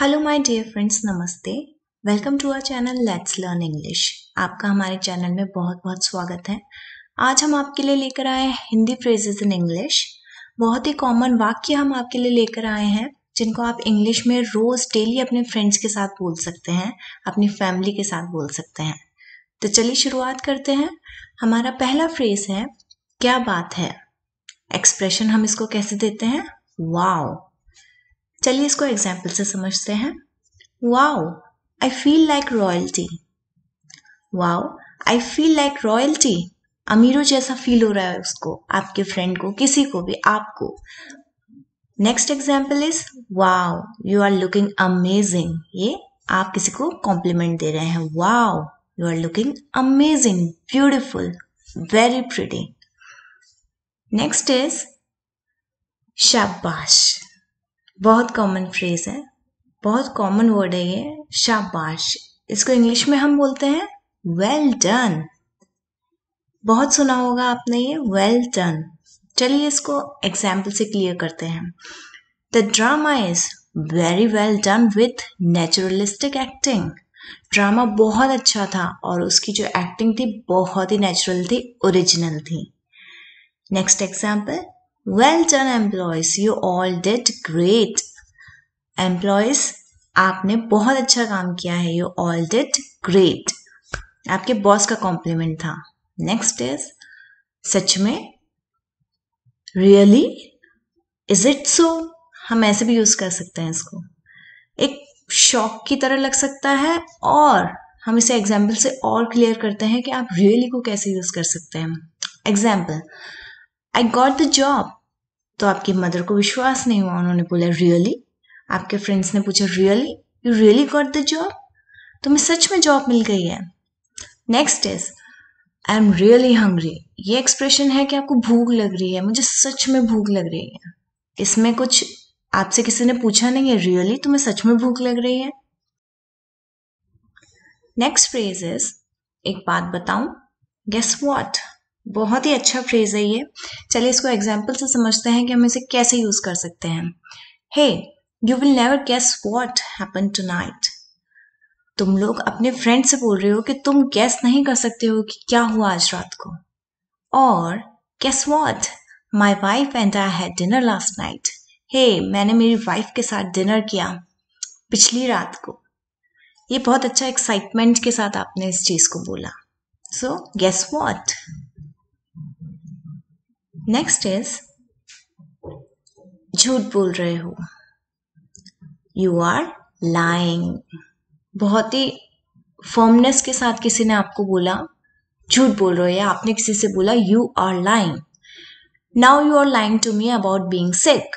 Hello my dear friends नमस्ते welcome to our channel let's learn English आपका हमारे channel में बहुत बहुत स्वागत है आज हम आपके लिए लेकर आए हैं हिंदी फ्रेजेस इन इंग्लिश बहुत ही कॉमन वाक्य हम आपके लिए लेकर आए हैं जिनको आप इंग्लिश में रोज़ डेली अपने फ्रेंड्स के साथ बोल सकते हैं अपनी फैमिली के साथ बोल सकते हैं तो चलिए शुरुआत करते हैं हमारा पहला फ्रेज है क्या बात है एक्सप्रेशन हम इसको कैसे देते हैं वाओ चलिए इसको एग्जाम्पल से समझते हैं wow I feel like royalty wow I feel like royalty अमीरों जैसा फील हो रहा है उसको आपके फ्रेंड को किसी को भी आपको next example is wow you are looking amazing ये आप किसी को कॉम्प्लीमेंट दे रहे हैं wow you are looking amazing beautiful very pretty next is शाबाश बहुत कॉमन फ्रेज है बहुत कॉमन वर्ड है ये शाबाश इसको इंग्लिश में हम बोलते हैं वेल डन बहुत सुना होगा आपने ये वेल डन चलिए इसको एग्जाम्पल से क्लियर करते हैं the drama is very well done with naturalistic acting drama बहुत अच्छा था और उसकी जो एक्टिंग थी बहुत ही नेचुरल थी ओरिजिनल थी next example well done employees you all did great employees आपने बहुत अच्छा काम किया है यू ऑल डिड ग्रेट आपके बॉस का कॉम्प्लीमेंट था नेक्स्ट इज सच में रियली इज इट सो हम ऐसे भी यूज कर सकते हैं इसको एक शॉक की तरह लग सकता है और हम इसे एग्जाम्पल से और क्लियर करते हैं कि आप रियली really को कैसे यूज कर सकते हैं example I got the job तो आपकी मदर को विश्वास नहीं हुआ उन्होंने बोला रियली आपके फ्रेंड्स ने पूछा really you really got the job तुम्हें सच में जॉब मिल गई है next is I am really hungry ये एक्सप्रेशन है कि आपको भूख लग रही है मुझे सच में भूख लग रही है इसमें कुछ आपसे किसी ने पूछा नहीं है रियली really? तुम्हें सच में भूख लग रही है नेक्स्ट फ्रेज इज एक बात बताऊं गेस वॉट बहुत ही अच्छा फ्रेज है ये चलिए इसको एग्जाम्पल से समझते हैं कि हम इसे कैसे यूज कर सकते हैं hey you will never guess what happen tonight तुम लोग अपने फ्रेंड से बोल रहे हो कि तुम गैस नहीं कर सकते हो कि क्या हुआ आज रात को और guess what my wife and I had dinner last night hey मैंने मेरी वाइफ के साथ डिनर किया पिछली रात को ये बहुत अच्छा एक्साइटमेंट के साथ आपने इस चीज़ को बोला so guess what next is झूठ बोल रहे हो यू आर लाइंग बहुत ही फॉर्मनेस के साथ किसी ने आपको बोला झूठ बोल रहे हो या आपने किसी से बोला you are lying now you are lying to me about being sick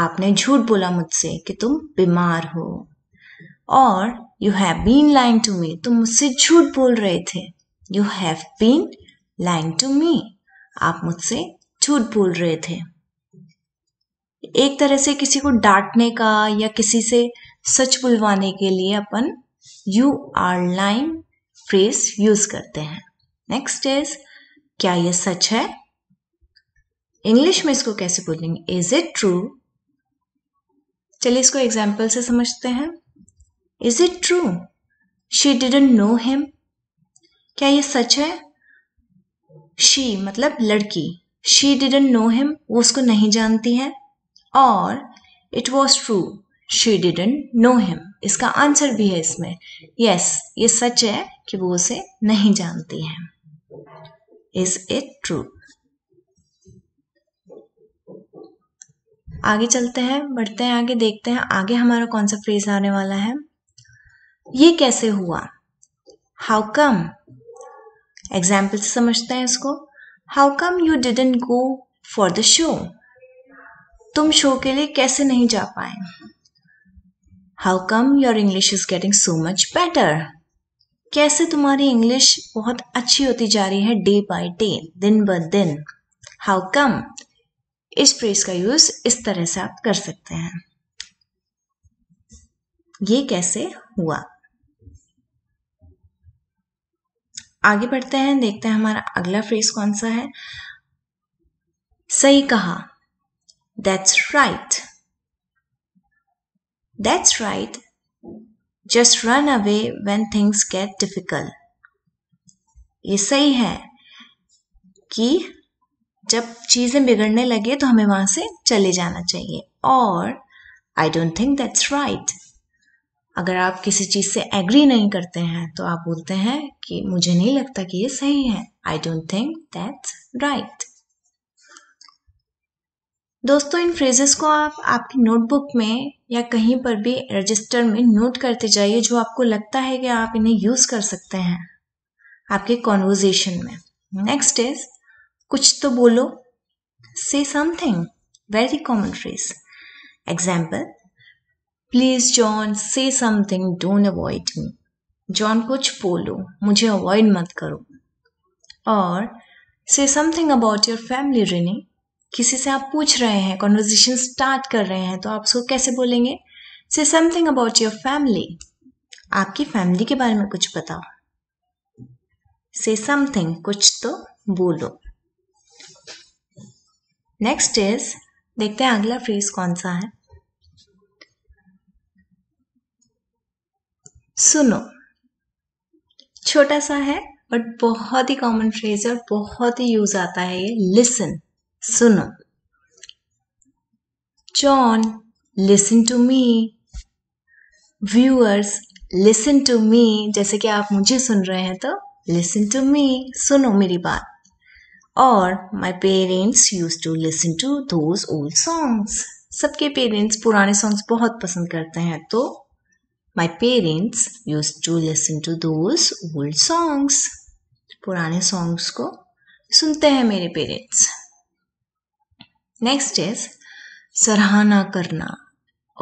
आपने झूठ बोला मुझसे कि तुम बीमार हो और you have been lying to me तुम मुझसे झूठ बोल रहे थे you have been lying to me आप मुझसे झूठ बोल रहे थे एक तरह से किसी को डांटने का या किसी से सच बुलवाने के लिए अपन you are lying phrase use करते हैं नेक्स्ट इज क्या यह सच है इंग्लिश में इसको कैसे बोलेंगे इज इट ट्रू चलिए इसको एग्जाम्पल से समझते हैं is it true she didn't know him क्या ये सच है शी मतलब लड़की शी डिडेंट नो हिम वो उसको नहीं जानती है और it was true she didn't know him इसका आंसर भी है इसमें यस yes, ये सच है कि वो उसे नहीं जानती है इज इट ट्रू आगे चलते हैं बढ़ते हैं आगे देखते हैं आगे हमारा कौन सा फ्रेज आने वाला है ये कैसे हुआ हाउ कम एग्जाम्पल से समझते हैं इसको how come you didn't go for the show तुम शो के लिए कैसे नहीं जा पाए how come your English is getting so much better कैसे तुम्हारी इंग्लिश बहुत अच्छी होती जा रही है डे बाय डे दिन ब दिन हाउ कम इस प्रेस का यूज इस तरह से आप कर सकते हैं ये कैसे हुआ आगे बढ़ते हैं देखते हैं हमारा अगला फ्रेज कौन सा है सही कहा that's right that's right just run away when things get difficult ये सही है कि जब चीज़ें बिगड़ने लगे तो हमें वहां से चले जाना चाहिए और I don't think that's right अगर आप किसी चीज़ से एग्री नहीं करते हैं तो आप बोलते हैं कि मुझे नहीं लगता कि ये सही है I don't think that's right दोस्तों इन फ्रेजेस को आप आपकी नोटबुक में या कहीं पर भी रजिस्टर में नोट करते जाइए जो आपको लगता है कि आप इन्हें यूज़ कर सकते हैं आपके कॉन्वर्जेशन में नेक्स्ट इज कुछ तो बोलो say something very common phrase example please John say something don't avoid me John कुछ बोलो मुझे अवॉइड मत करो और say something about your family Rini किसी से आप पूछ रहे हैं कॉन्वर्जेशन स्टार्ट कर रहे हैं तो आप उसको कैसे बोलेंगे say something about your family आपकी फैमिली के बारे में कुछ बताओ से समथिंग कुछ तो बोलो नेक्स्ट इज देखते हैं अगला फ्रेज कौन सा है सुनो छोटा सा है बट बहुत ही कॉमन फ्रेज है और बहुत ही यूज आता है ये लिसन सुनो John listen to me viewers listen to me जैसे कि आप मुझे सुन रहे हैं तो लिसन टू मी सुनो मेरी बात और my parents use to listen to those old songs सबके पेरेंट्स पुराने सॉन्ग्स बहुत पसंद करते हैं तो my parents use to listen to those old songs पुराने सॉन्ग्स को सुनते हैं मेरे पेरेंट्स नेक्स्ट इज सराहना करना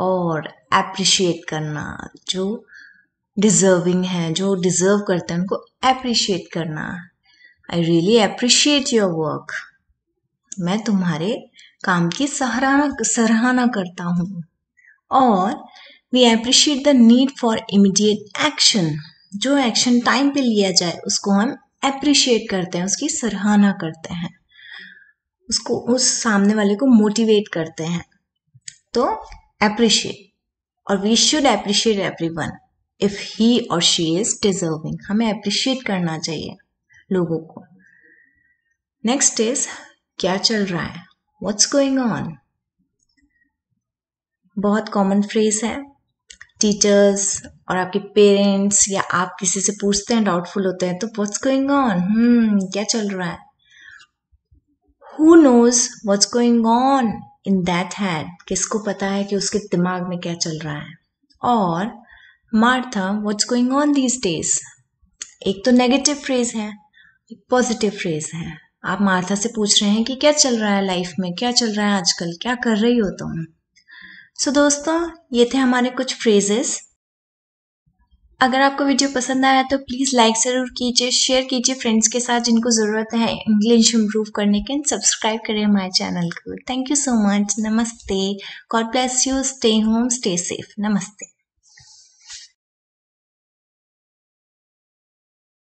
और एप्रिशिएट करना जो डिजर्विंग है जो डिजर्व करते हैं उनको एप्रिशिएट करना I really appreciate your work मैं तुम्हारे काम की सराहना सराहना करता हूँ और we appreciate the need for immediate action जो एक्शन टाइम पे लिया जाए उसको हम अप्रिशिएट करते हैं उसकी सराहना करते हैं उसको उस सामने वाले को मोटिवेट करते हैं तो अप्रिशिएट और we should appreciate every one if he और शी इज डिजर्विंग हमें अप्रिशिएट करना चाहिए लोगों को नेक्स्ट इज क्या चल रहा है वॉट्स गोइंग ऑन बहुत कॉमन फ्रेज है टीचर्स और आपके पेरेंट्स या आप किसी से पूछते हैं डाउटफुल होते हैं तो व्हाट्स गोइंग ऑन हम्म क्या चल रहा है who knows what's going on in that head किसको पता है कि उसके दिमाग में क्या चल रहा है और Martha what's going on these days एक तो नेगेटिव फ्रेज है एक पॉजिटिव फ्रेज है आप मार्था से पूछ रहे हैं कि क्या चल रहा है लाइफ में क्या चल रहा है आजकल क्या कर रही हो तुम तो? सो so, दोस्तों ये थे हमारे कुछ फ्रेजेस अगर आपको वीडियो पसंद आया तो प्लीज़ लाइक ज़रूर कीजिए शेयर कीजिए फ्रेंड्स के साथ जिनको ज़रूरत है इंग्लिश इम्प्रूव करने के सब्सक्राइब करें हमारे चैनल को थैंक यू सो मच नमस्ते God bless you stay home stay safe नमस्ते